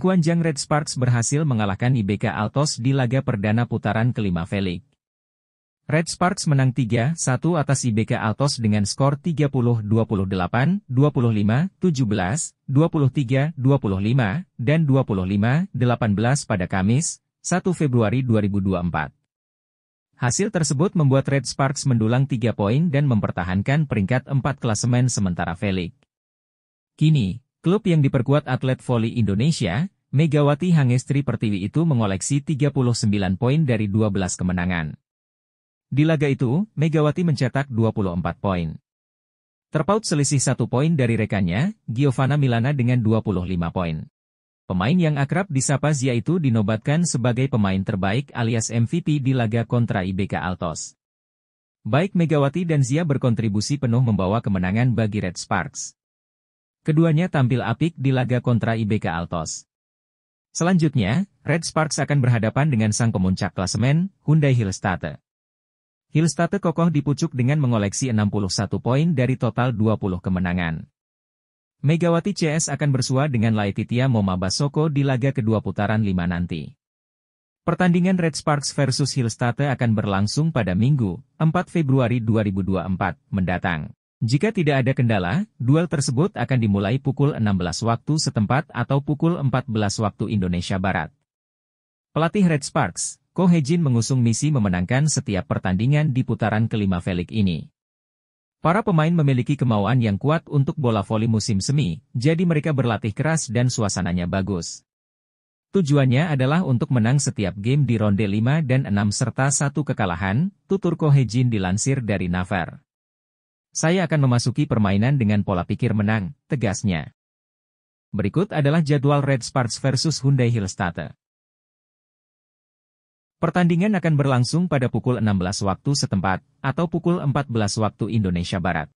Jang Red Sparks berhasil mengalahkan IBK Altos di laga perdana putaran kelima Velik. Red Sparks menang 3-1 atas IBK Altos dengan skor 30-28, 25, 17, 23, 25, dan 25-18 pada Kamis, 1 Februari 2024. Hasil tersebut membuat Red Sparks mendulang 3 poin dan mempertahankan peringkat 4 klasemen sementara Velik. Kini, Klub yang diperkuat atlet voli Indonesia, Megawati Hangestri Pertiwi itu mengoleksi 39 poin dari 12 kemenangan. Di laga itu, Megawati mencetak 24 poin. Terpaut selisih satu poin dari rekannya, Giovanna Milana dengan 25 poin. Pemain yang akrab disapa Zia itu dinobatkan sebagai pemain terbaik alias MVP di laga kontra IBK Altos. Baik Megawati dan Zia berkontribusi penuh membawa kemenangan bagi Red Sparks. Keduanya tampil apik di laga kontra IBK Altos. Selanjutnya, Red Sparks akan berhadapan dengan sang pemuncak klasemen, Hyundai Hillstate. Hillstate kokoh dipucuk dengan mengoleksi 61 poin dari total 20 kemenangan. Megawati CS akan bersua dengan Laetitia Basoko di laga kedua putaran 5 nanti. Pertandingan Red Sparks versus Hillstate akan berlangsung pada Minggu, 4 Februari 2024, mendatang. Jika tidak ada kendala, duel tersebut akan dimulai pukul 16 waktu setempat atau pukul 14 waktu Indonesia Barat. Pelatih Red Sparks, Ko Hejin mengusung misi memenangkan setiap pertandingan di putaran kelima v ini. Para pemain memiliki kemauan yang kuat untuk bola voli musim semi, jadi mereka berlatih keras dan suasananya bagus. Tujuannya adalah untuk menang setiap game di ronde 5 dan 6 serta satu kekalahan, tutur Ko Hejin dilansir dari Naver. Saya akan memasuki permainan dengan pola pikir menang, tegasnya. Berikut adalah jadwal Red Sparks versus Hyundai Hillstate. Pertandingan akan berlangsung pada pukul 16 waktu setempat, atau pukul 14 waktu Indonesia Barat.